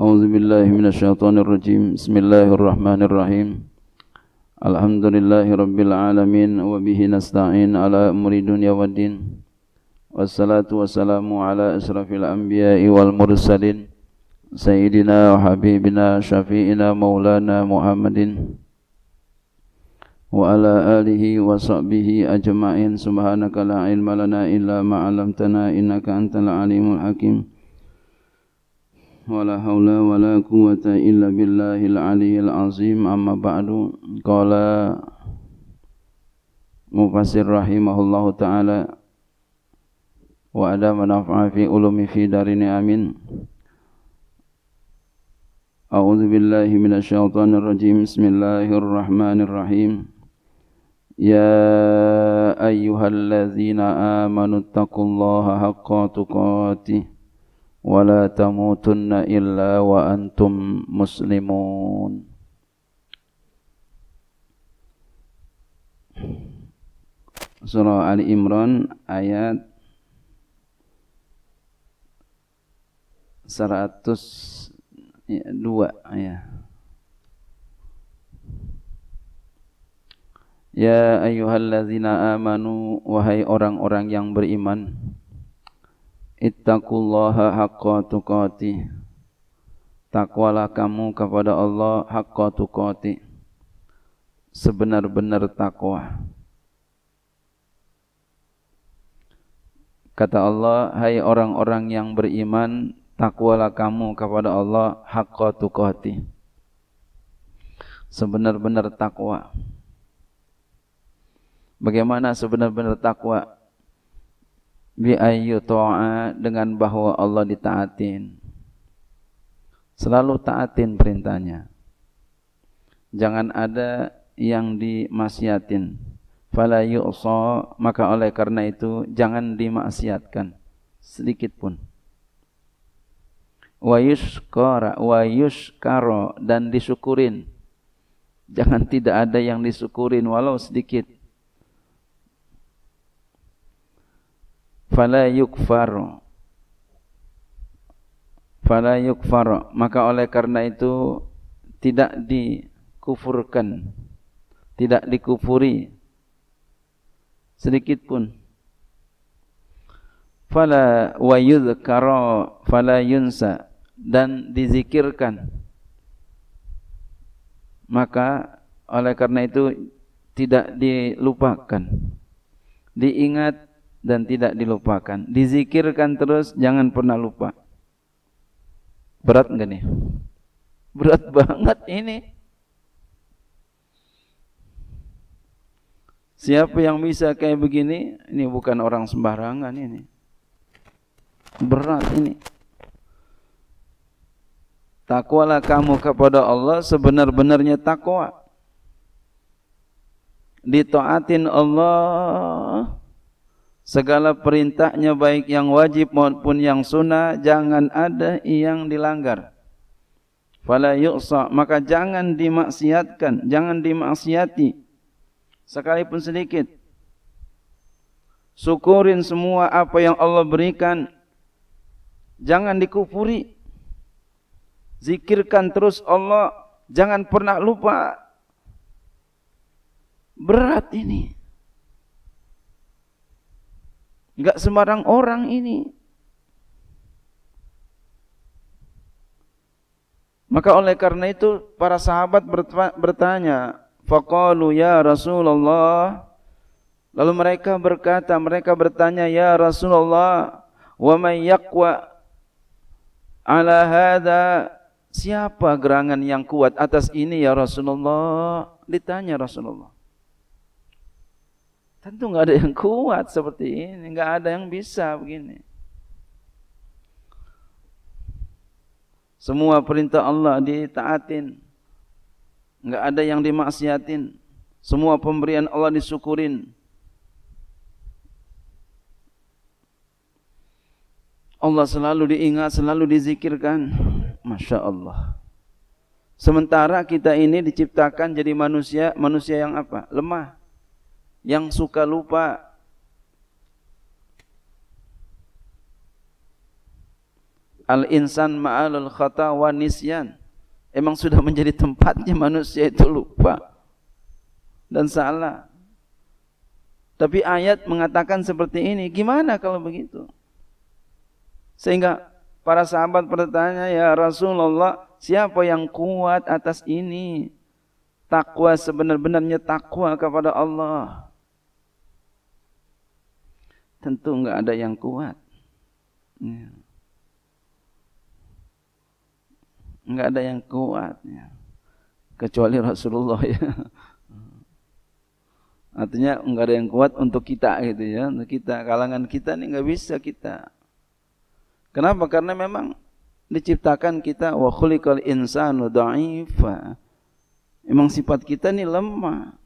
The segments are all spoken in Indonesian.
أعوذ بالله من الشيطان الرجيم بسم الله الرحمن الرحيم الحمد لله رب العالمين وبه نستعين على أمر الدنيا والدين والصلاة والسلام على أشرف الأنبياء والمرسلين سيدنا وحبيبنا شفيئنا مولانا محمد وعلى آله وصحبه أجمعين سبحانك لا علم لنا إلا ما علمتنا إنك أنت العليم الحكيم ولا حول ولا قوة إلا بالله العلي العظيم أما بعد قال مفسر رحمه الله تعالى وأدام منافع في علوم في دارين آمين أعوذ بالله من الشيطان الرجيم بسم الله الرحمن الرحيم يا أيها الذين آمنوا اتقوا الله حق تقاته ولا تموتن إلا وأنتم مسلمون Surah Ali Imran ayat 102 ya, ya. Ya ayyuhallazina amanu wahai orang-orang yang beriman Ittaqullaha haqqa tuqatih Takwalah kamu kepada Allah haqqa tuqatih Sebenar-benar takwa Kata Allah, hai orang-orang yang beriman Takwalah kamu kepada Allah haqqa tuqatih Sebenar-benar takwa Bagaimana sebenar-benar takwa? bi ayyuta'a dengan bahwa Allah ditaatin. Selalu taatin perintahnya. Jangan ada yang dimaksiatin. Fala yu'sa, maka oleh karena itu jangan dimaksiatkan sedikit pun. Wa yuskara, wa yuskara dan disyukurin. Jangan tidak ada yang disyukurin walau sedikit fala yukfar fala yukfar maka oleh karena itu tidak dikufurkan tidak dikufuri sedikit pun fala wa yudhkara fala yunsa dan dizikirkan maka oleh karena itu tidak dilupakan diingat dan tidak dilupakan. Dizikirkan terus, jangan pernah lupa. Berat enggak nih? Berat banget ini. Siapa yang bisa kayak begini? Ini bukan orang sembarangan ini. Berat ini. Takwalah kamu kepada Allah sebenar-benarnya takwa. Ditaatin Allah Segala perintahnya baik yang wajib maupun yang sunnah jangan ada yang dilanggar. Fala yu'sa maka jangan dimaksiatkan, jangan dimaksiati sekalipun sedikit. Syukurin semua apa yang Allah berikan. Jangan dikufuri. Zikirkan terus Allah, jangan pernah lupa. Berat ini. Enggak sembarang orang ini. Maka oleh karena itu para sahabat bertanya, faqalu ya Rasulullah. Lalu mereka berkata, mereka bertanya, ya Rasulullah, wa may yaqwa ala hadha Siapa gerangan yang kuat atas ini ya Rasulullah? Ditanya Rasulullah. Tentu nggak ada yang kuat seperti ini, nggak ada yang bisa begini. Semua perintah Allah ditaatin, nggak ada yang dimaksiatin. Semua pemberian Allah disyukurin. Allah selalu diingat, selalu dizikirkan. Masya Allah. Sementara kita ini diciptakan jadi manusia, manusia yang apa? Lemah yang suka lupa al insan ma'alul khata wa nisyan emang sudah menjadi tempatnya manusia itu lupa dan salah tapi ayat mengatakan seperti ini gimana kalau begitu sehingga para sahabat bertanya ya Rasulullah siapa yang kuat atas ini takwa sebenar-benarnya takwa kepada Allah tentu enggak ada yang kuat. Ya. Nggak ada yang kuat. Ya. Kecuali Rasulullah ya. Artinya enggak ada yang kuat untuk kita gitu ya. Untuk kita, kalangan kita ini enggak bisa kita. Kenapa? Karena memang diciptakan kita wa khuliqal insanu da'ifa. Emang sifat kita ini lemah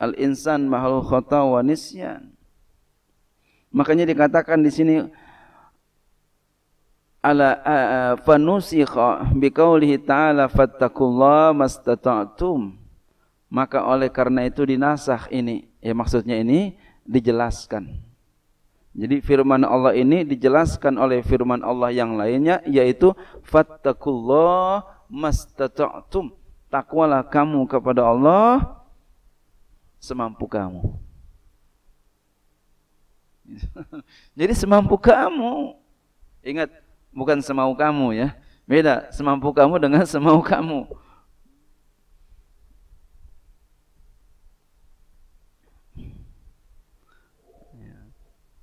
al insan mahal khata wa nisyan makanya dikatakan di sini ala uh, fanusikha biqaulihi ta'ala fattaqullaha mastata'tum maka oleh karena itu dinasah ini ya maksudnya ini dijelaskan jadi firman Allah ini dijelaskan oleh firman Allah yang lainnya yaitu fattaqullaha mastata'tum takwalah kamu kepada Allah semampu kamu. Jadi semampu kamu. Ingat, bukan semau kamu ya. Beda semampu kamu dengan semau kamu.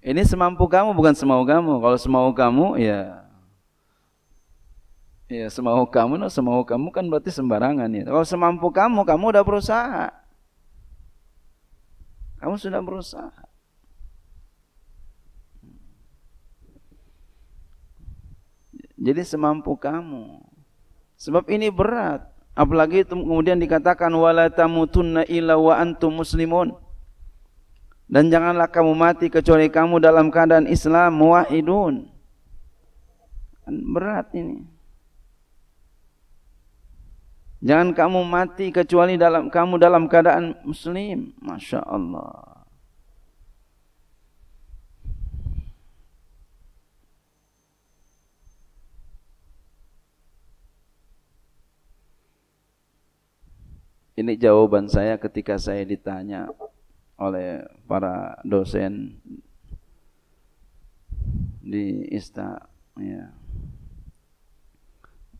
Ini semampu kamu bukan semau kamu. Kalau semau kamu ya ya semau kamu, no, semau kamu kan berarti sembarangan ya. Kalau semampu kamu, kamu udah berusaha. Kamu sudah berusaha. Jadi semampu kamu. Sebab ini berat. Apalagi itu kemudian dikatakan wala tamutunna illa wa antum muslimun. Dan janganlah kamu mati kecuali kamu dalam keadaan Islam muwahidun. Kan berat ini. Jangan kamu mati kecuali dalam kamu dalam keadaan muslim. Masya Allah. Ini jawaban saya ketika saya ditanya oleh para dosen di ISTA. Ya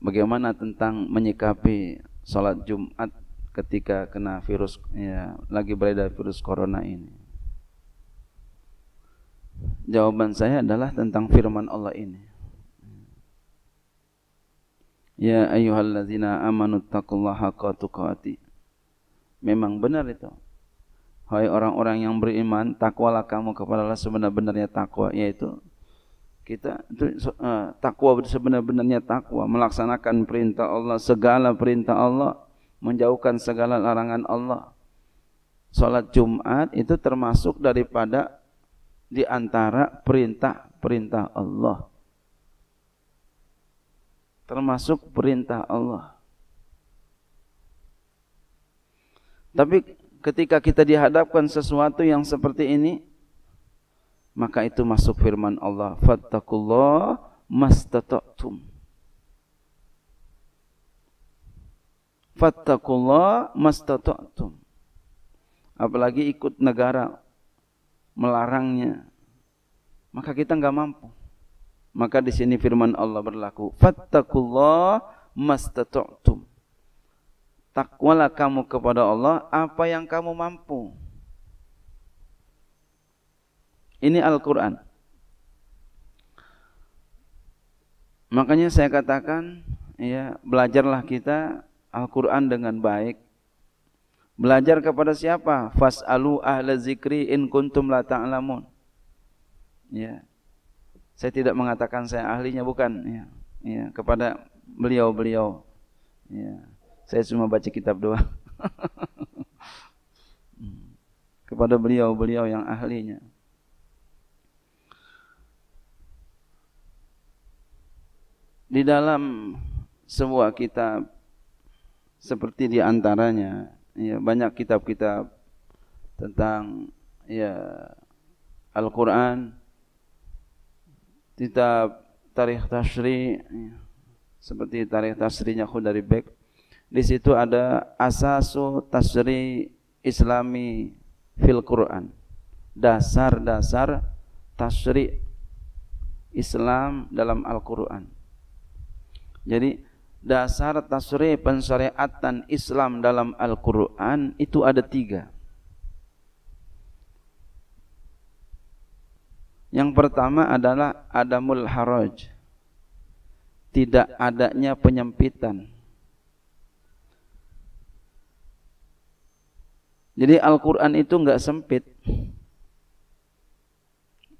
bagaimana tentang menyikapi sholat Jumat ketika kena virus ya lagi beredar virus corona ini. Jawaban saya adalah tentang firman Allah ini. Ya ayyuhallazina amanu taqullaha haqqa tuqati. Memang benar itu. Hai orang-orang yang beriman, takwalah kamu kepada Allah sebenarnya benarnya takwa yaitu kita itu uh, takwa sebenar-benarnya takwa melaksanakan perintah Allah segala perintah Allah menjauhkan segala larangan Allah salat Jumat itu termasuk daripada di antara perintah-perintah Allah termasuk perintah Allah tapi ketika kita dihadapkan sesuatu yang seperti ini maka itu masuk firman Allah fattaqullah mastata'tum fattaqullah mastata'tum apalagi ikut negara melarangnya maka kita nggak mampu maka di sini firman Allah berlaku fattaqullah mastata'tum takwalah kamu kepada Allah apa yang kamu mampu ini Al-Quran. Makanya saya katakan, ya belajarlah kita Al-Quran dengan baik. Belajar kepada siapa? Fas'alu ahla zikri in kuntum la ta'lamun. Ya. Saya tidak mengatakan saya ahlinya bukan, ya. Ya, kepada beliau-beliau. Ya. Saya cuma baca kitab doa. Hmm. kepada beliau-beliau yang ahlinya. Di dalam sebuah kitab seperti di antaranya ya banyak kitab-kitab tentang ya Al-Qur'an kitab tarikh tasri ya, seperti tarikh tasrinya dari Bek di situ ada asasu tasri islami fil Quran dasar-dasar tasri Islam dalam Al-Quran jadi dasar tasri pensyariatan Islam dalam Al-Quran itu ada tiga. Yang pertama adalah adamul haraj. Tidak adanya penyempitan. Jadi Al-Quran itu enggak sempit,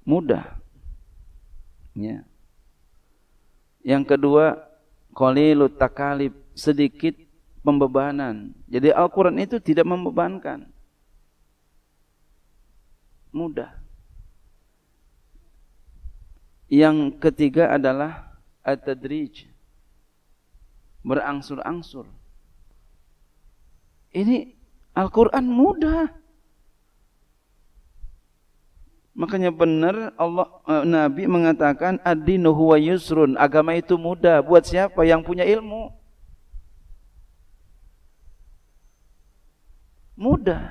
mudah. Ya. Yang kedua qalilut takalib, sedikit pembebanan. Jadi Al-Qur'an itu tidak membebankan. Mudah. Yang ketiga adalah at-tadrij. Berangsur-angsur. Ini Al-Qur'an mudah. Makanya benar Allah eh, Nabi mengatakan ad-dinu huwa yusrun. Agama itu mudah buat siapa yang punya ilmu. Mudah.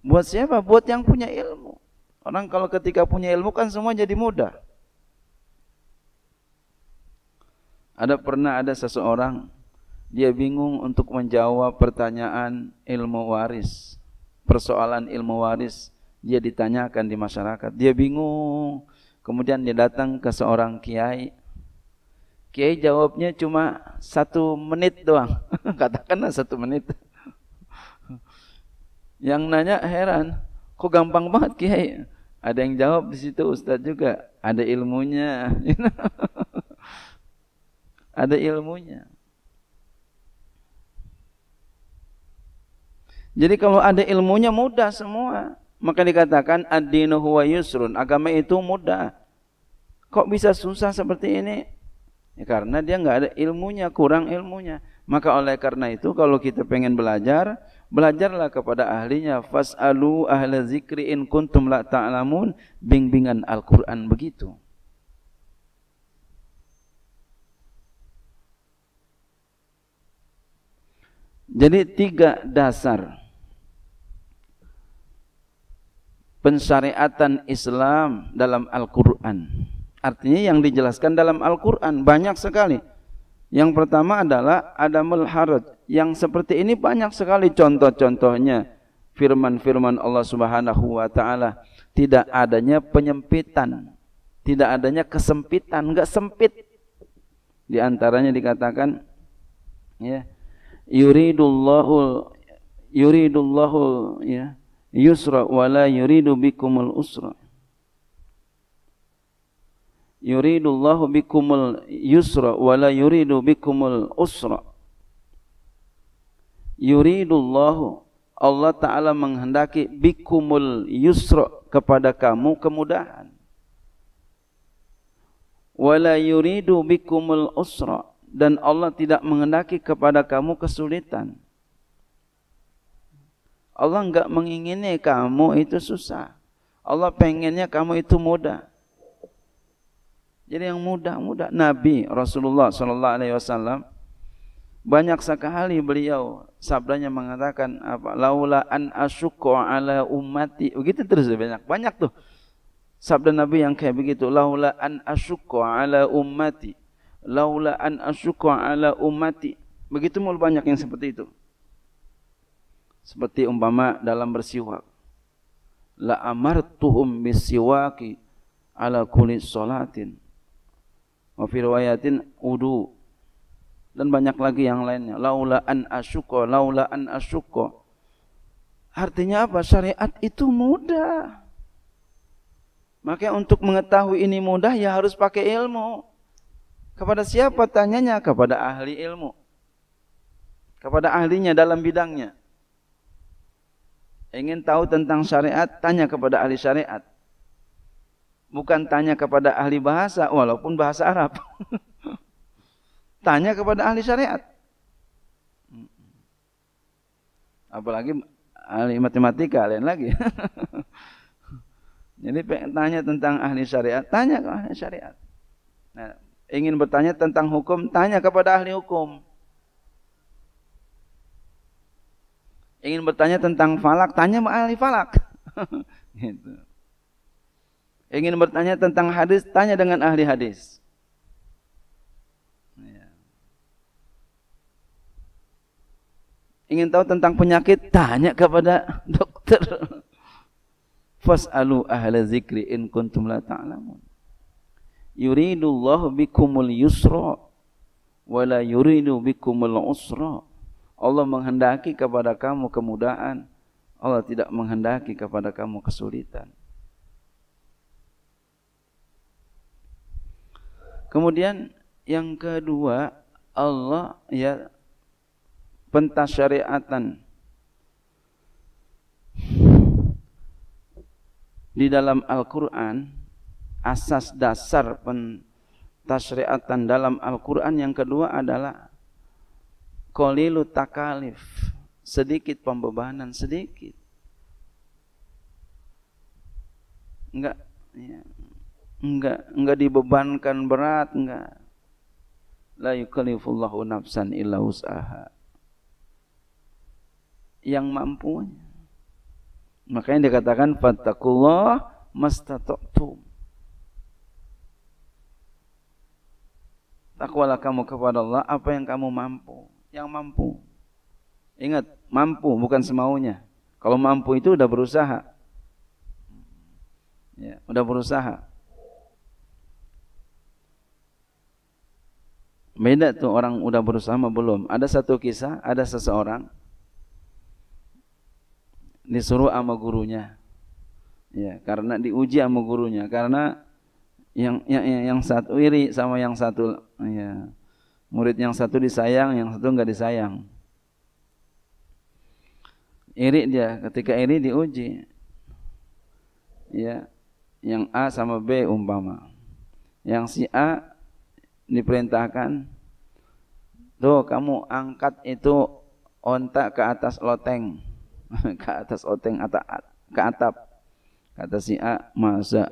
Buat siapa? Buat yang punya ilmu. Orang kalau ketika punya ilmu kan semua jadi mudah. Ada pernah ada seseorang dia bingung untuk menjawab pertanyaan ilmu waris persoalan ilmu waris dia ditanyakan di masyarakat dia bingung kemudian dia datang ke seorang kiai kiai jawabnya cuma satu menit doang katakanlah satu menit yang nanya heran kok gampang banget kiai ada yang jawab di situ ustadz juga ada ilmunya ada ilmunya Jadi kalau ada ilmunya mudah semua. Maka dikatakan ad-dinu huwa yusrun. Agama itu mudah. Kok bisa susah seperti ini? Ya, karena dia nggak ada ilmunya, kurang ilmunya. Maka oleh karena itu kalau kita pengen belajar, belajarlah kepada ahlinya. Fas'alu ahla zikri in kuntum la ta'lamun. Bimbingan Al-Quran begitu. Jadi tiga dasar pensyariatan Islam dalam Al-Quran. Artinya yang dijelaskan dalam Al-Quran banyak sekali. Yang pertama adalah ada Haraj. Yang seperti ini banyak sekali contoh-contohnya. Firman-firman Allah subhanahu wa ta'ala. Tidak adanya penyempitan. Tidak adanya kesempitan. Enggak sempit. Di antaranya dikatakan. Ya, yuridullahu yuridullahu ya yusra wa la yuridu bikumul usra yuridullahu bikumul yusra wa la yuridu bikumul usra yuridullahu Allah Ta'ala menghendaki bikumul yusra kepada kamu kemudahan wala yuridu bikumul usra dan Allah tidak menghendaki kepada kamu kesulitan Allah enggak mengingini kamu itu susah. Allah pengennya kamu itu mudah. Jadi yang mudah-mudah Nabi Rasulullah Sallallahu Alaihi Wasallam banyak sekali beliau sabdanya mengatakan apa laula an asyqa ala ummati begitu terus banyak banyak tuh sabda Nabi yang kayak begitu laula an asyqa ala ummati laula an asyqa ala ummati begitu mul banyak yang seperti itu seperti umpama dalam bersiwak. La amartuhum bisiwaki ala kulit solatin. Wa fi riwayatin udu. Dan banyak lagi yang lainnya. Laula an asyqa laula an asyqa Artinya apa? Syariat itu mudah. Makanya untuk mengetahui ini mudah ya harus pakai ilmu. Kepada siapa tanyanya? Kepada ahli ilmu. Kepada ahlinya dalam bidangnya ingin tahu tentang syariat, tanya kepada ahli syariat. Bukan tanya kepada ahli bahasa, walaupun bahasa Arab. tanya kepada ahli syariat. Apalagi ahli matematika lain lagi. Jadi pengen tanya tentang ahli syariat, tanya ke ahli syariat. Nah, ingin bertanya tentang hukum, tanya kepada ahli hukum. ingin bertanya tentang falak, tanya ahli falak. gitu. Ingin bertanya tentang hadis, tanya dengan ahli hadis. Ya. Ingin tahu tentang penyakit, tanya kepada dokter. Fas'alu ahla zikri in kuntum la ta'lamun. Yuridullahu bikumul yusra wa la yuridu bikumul usra. Allah menghendaki kepada kamu kemudahan. Allah tidak menghendaki kepada kamu kesulitan. Kemudian yang kedua, Allah ya pentas syariatan di dalam Al-Quran asas dasar pentas syariatan dalam Al-Quran yang kedua adalah Kolilu takalif. Sedikit pembebanan, sedikit. Enggak, ya. enggak, enggak dibebankan berat, enggak. La yukallifullahu nafsan illa usaha. Yang mampunya. Makanya dikatakan fattakullah mastata'tum. Takwalah kamu kepada Allah apa yang kamu mampu yang mampu. Ingat, mampu bukan semaunya. Kalau mampu itu udah berusaha. Ya, udah berusaha. Beda tuh orang udah berusaha sama belum. Ada satu kisah, ada seseorang disuruh sama gurunya. Ya, karena diuji sama gurunya karena yang yang yang satu iri sama yang satu ya murid yang satu disayang, yang satu enggak disayang. Iri dia, ketika iri diuji. Ya, yang A sama B umpama. Yang si A diperintahkan, tuh kamu angkat itu onta ke atas loteng, ke atas loteng atau ke atap. Kata si A, masa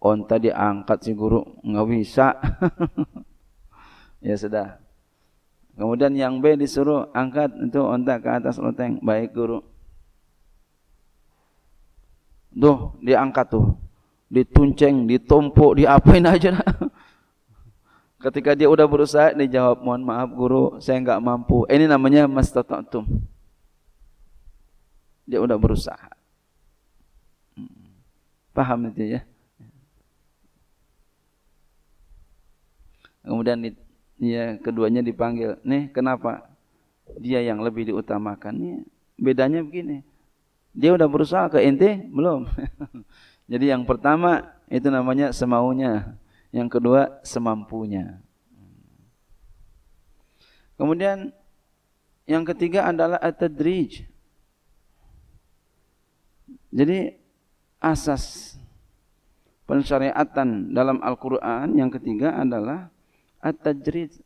onta diangkat si guru nggak bisa. Ya sudah. Kemudian yang B disuruh angkat itu ontak ke atas loteng. Baik guru. Tuh, diangkat tuh. Ditunceng, ditumpuk, diapain aja. Ketika dia udah berusaha, dia jawab, mohon maaf guru, saya enggak mampu. Ini namanya mastatatum. Dia udah berusaha. Hmm. Paham itu ya? Kemudian ya keduanya dipanggil. Nih, kenapa? Dia yang lebih diutamakan. nih bedanya begini. Dia udah berusaha ke ente belum. Jadi yang pertama itu namanya semaunya, yang kedua semampunya. Kemudian yang ketiga adalah at Jadi asas pensyariatan dalam Al-Qur'an yang ketiga adalah at-tajrid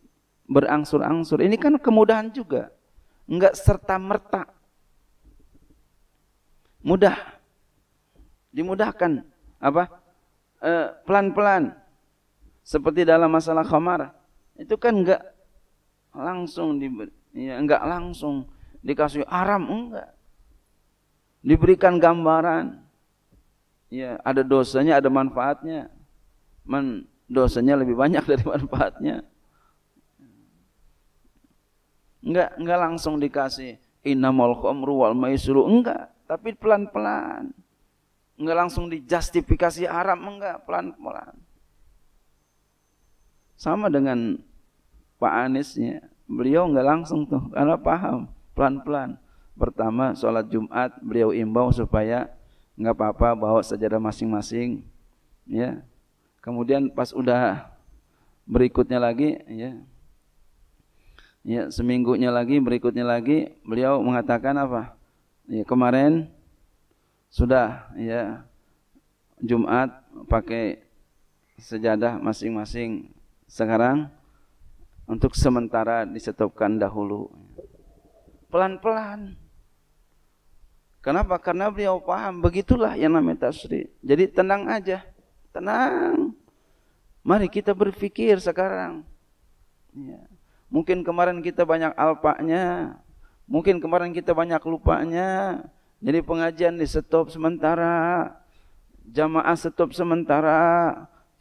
berangsur-angsur. Ini kan kemudahan juga. Enggak serta-merta. Mudah. Dimudahkan apa? Eh, pelan-pelan. Seperti dalam masalah khamar. Itu kan enggak langsung di ya, enggak langsung dikasih aram enggak. Diberikan gambaran. Ya, ada dosanya, ada manfaatnya. Man dosanya lebih banyak dari manfaatnya. Enggak, enggak langsung dikasih innamal khamru wal maisru, enggak, tapi pelan-pelan. Enggak langsung dijustifikasi haram, enggak, pelan-pelan. Sama dengan Pak Aniesnya, beliau enggak langsung tuh, karena paham, pelan-pelan. Pertama, sholat Jumat, beliau imbau supaya enggak apa-apa bawa sejarah masing-masing, ya, Kemudian pas udah berikutnya lagi ya. Ya, seminggunya lagi, berikutnya lagi beliau mengatakan apa? Ya, kemarin sudah ya Jumat pakai sejadah masing-masing. Sekarang untuk sementara disetopkan dahulu. Pelan-pelan. Kenapa? Karena beliau paham begitulah yang namanya tasri. Jadi tenang aja. Tenang. Mari kita berpikir sekarang. Ya. Mungkin kemarin kita banyak alpaknya, mungkin kemarin kita banyak lupanya. Jadi pengajian di stop sementara, jamaah stop sementara,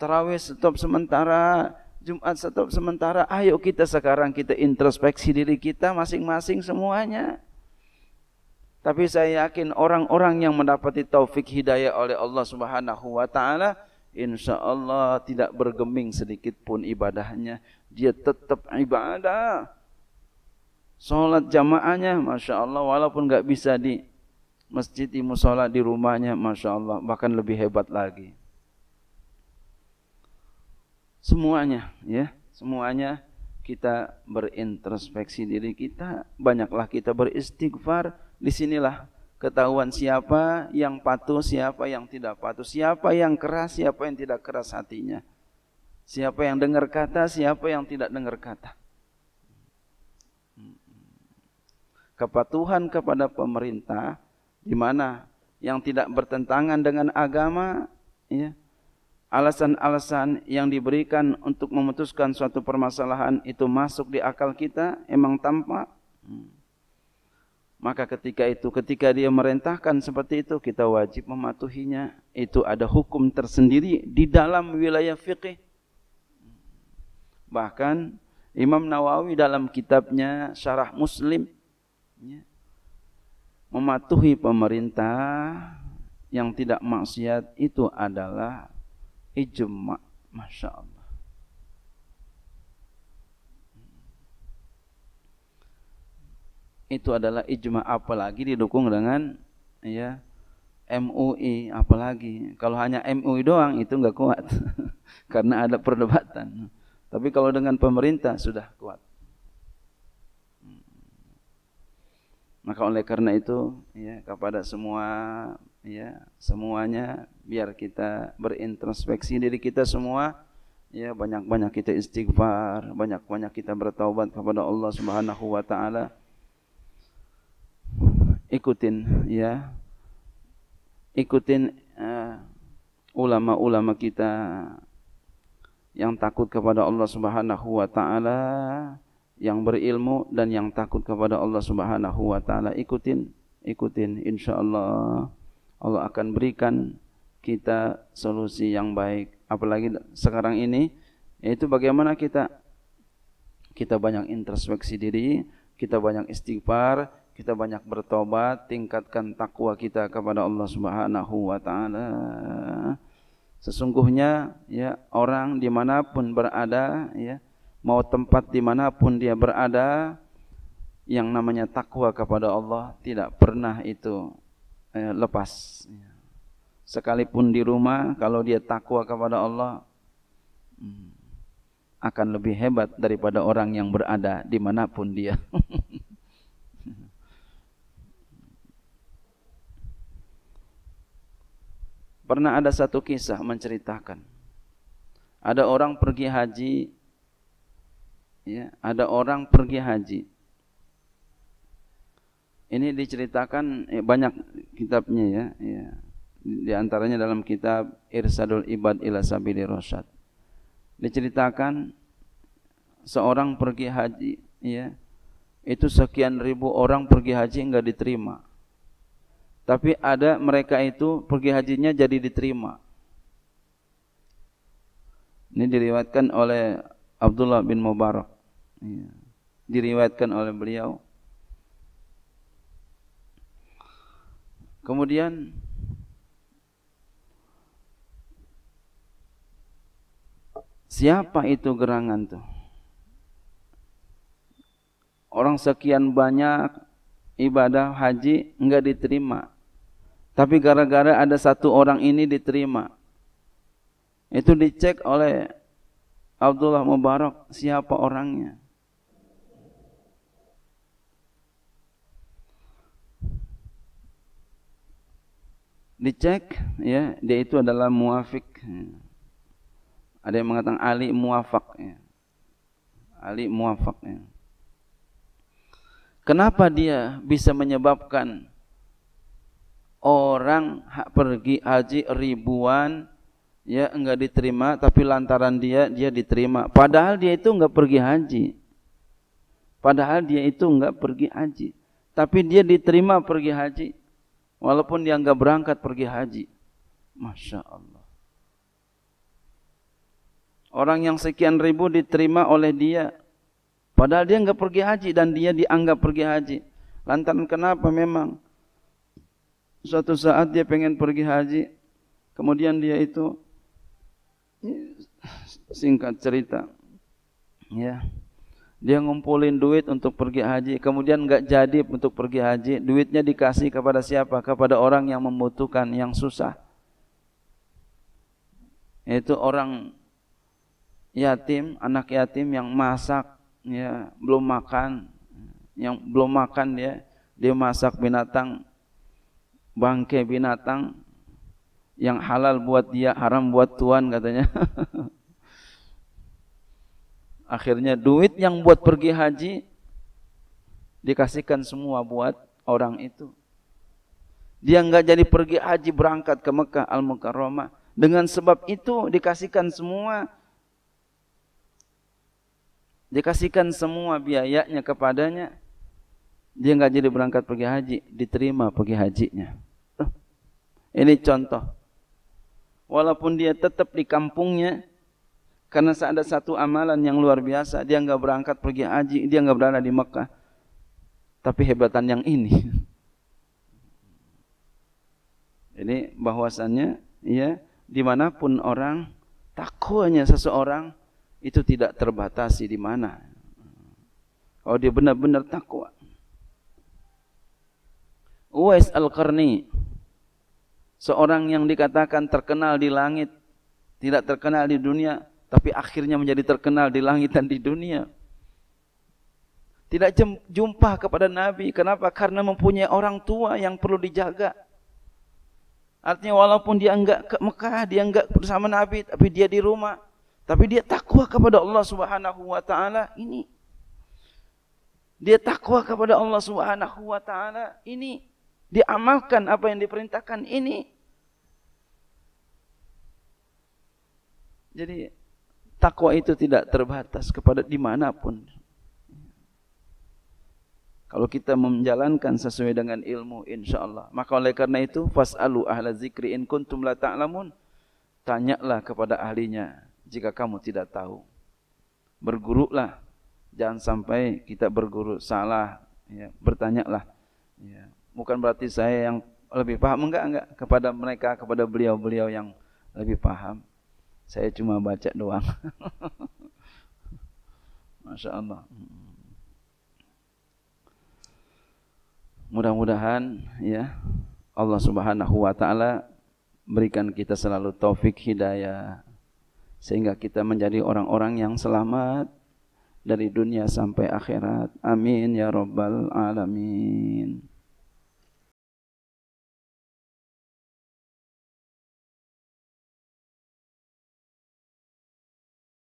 terawih stop sementara, Jumat stop sementara. Ayo kita sekarang kita introspeksi diri kita masing-masing semuanya. Tapi saya yakin orang-orang yang mendapati taufik hidayah oleh Allah Subhanahu wa taala Insya Allah tidak bergeming sedikit pun ibadahnya. Dia tetap ibadah. Sholat jamaahnya, Masya Allah, walaupun nggak bisa di masjid, di musola, di rumahnya, Masya Allah, bahkan lebih hebat lagi. Semuanya, ya, semuanya kita berintrospeksi diri kita, banyaklah kita beristighfar, disinilah ketahuan siapa yang patuh, siapa yang tidak patuh, siapa yang keras, siapa yang tidak keras hatinya. Siapa yang dengar kata, siapa yang tidak dengar kata. Kepatuhan kepada pemerintah di mana yang tidak bertentangan dengan agama ya, alasan-alasan yang diberikan untuk memutuskan suatu permasalahan itu masuk di akal kita emang tampak hmm. Maka ketika itu, ketika dia merintahkan seperti itu, kita wajib mematuhinya. Itu ada hukum tersendiri di dalam wilayah fiqih. Bahkan Imam Nawawi dalam kitabnya Syarah Muslim ya, mematuhi pemerintah yang tidak maksiat itu adalah ijma' Masya Allah. itu adalah ijma apalagi didukung dengan ya MUI apalagi kalau hanya MUI doang itu nggak kuat karena ada perdebatan tapi kalau dengan pemerintah sudah kuat hmm. maka oleh karena itu ya kepada semua ya semuanya biar kita berintrospeksi diri kita semua ya banyak-banyak kita istighfar banyak-banyak kita bertaubat kepada Allah Subhanahu wa taala ikutin ya ikutin eh, ulama-ulama uh, kita yang takut kepada Allah Subhanahu wa taala, yang berilmu dan yang takut kepada Allah Subhanahu wa taala. Ikutin, ikutin insyaallah Allah akan berikan kita solusi yang baik. Apalagi sekarang ini yaitu bagaimana kita kita banyak introspeksi diri, kita banyak istighfar, kita banyak bertobat, tingkatkan takwa kita kepada Allah Subhanahu wa taala. Sesungguhnya ya orang dimanapun berada ya mau tempat dimanapun dia berada yang namanya takwa kepada Allah tidak pernah itu eh, lepas. Sekalipun di rumah kalau dia takwa kepada Allah hmm, akan lebih hebat daripada orang yang berada dimanapun dia. Pernah ada satu kisah menceritakan. Ada orang pergi haji ya, ada orang pergi haji. Ini diceritakan eh, banyak kitabnya ya, ya. Di antaranya dalam kitab Irsadul Ibad ila Sabili Rasyad. Diceritakan seorang pergi haji ya. Itu sekian ribu orang pergi haji enggak diterima tapi ada mereka itu pergi hajinya jadi diterima. Ini diriwayatkan oleh Abdullah bin Mubarak. Ya. Diriwayatkan oleh beliau. Kemudian siapa itu gerangan tuh? Orang sekian banyak ibadah haji enggak diterima tapi gara-gara ada satu orang ini diterima. Itu dicek oleh Abdullah Mubarak siapa orangnya. Dicek ya, dia itu adalah muafik. Ada yang mengatakan Ali muafak ya. Ali muafak ya. Kenapa dia bisa menyebabkan orang pergi haji ribuan ya enggak diterima tapi lantaran dia dia diterima padahal dia itu enggak pergi haji padahal dia itu enggak pergi haji tapi dia diterima pergi haji walaupun dia enggak berangkat pergi haji Masya Allah orang yang sekian ribu diterima oleh dia padahal dia enggak pergi haji dan dia dianggap pergi haji lantaran kenapa memang suatu saat dia pengen pergi haji, kemudian dia itu singkat cerita, ya dia ngumpulin duit untuk pergi haji, kemudian nggak jadi untuk pergi haji, duitnya dikasih kepada siapa? Kepada orang yang membutuhkan, yang susah. Itu orang yatim, anak yatim yang masak, ya belum makan, yang belum makan dia, ya, dia masak binatang Bangke binatang yang halal buat dia, haram buat tuan katanya. Akhirnya duit yang buat pergi haji dikasihkan semua buat orang itu. Dia enggak jadi pergi haji berangkat ke Mekah Al-Mukarramah. Dengan sebab itu dikasihkan semua dikasihkan semua biayanya kepadanya dia nggak jadi berangkat pergi haji, diterima pergi hajinya. Ini contoh. Walaupun dia tetap di kampungnya, karena ada satu amalan yang luar biasa, dia nggak berangkat pergi haji, dia nggak berada di Mekah. Tapi hebatan yang ini. Ini bahwasannya, ya, dimanapun orang, takwanya seseorang itu tidak terbatasi di mana. Kalau oh, dia benar-benar takwa. Uwais Al-Qarni seorang yang dikatakan terkenal di langit tidak terkenal di dunia tapi akhirnya menjadi terkenal di langit dan di dunia tidak jumpa kepada Nabi kenapa? karena mempunyai orang tua yang perlu dijaga artinya walaupun dia enggak ke Mekah dia enggak bersama Nabi tapi dia di rumah tapi dia takwa kepada Allah Subhanahu wa taala ini dia takwa kepada Allah Subhanahu wa taala ini diamalkan apa yang diperintahkan ini. Jadi takwa itu tidak terbatas kepada dimanapun. Kalau kita menjalankan sesuai dengan ilmu insya Allah Maka oleh karena itu fasalu ahla zikri in kuntum la ta'lamun. Tanyalah kepada ahlinya jika kamu tidak tahu. Bergurulah. Jangan sampai kita berguru salah, ya, bertanyalah. Ya bukan berarti saya yang lebih paham enggak enggak kepada mereka kepada beliau-beliau yang lebih paham saya cuma baca doang Masya Allah mudah-mudahan ya Allah Subhanahu wa taala berikan kita selalu taufik hidayah sehingga kita menjadi orang-orang yang selamat dari dunia sampai akhirat amin ya rabbal alamin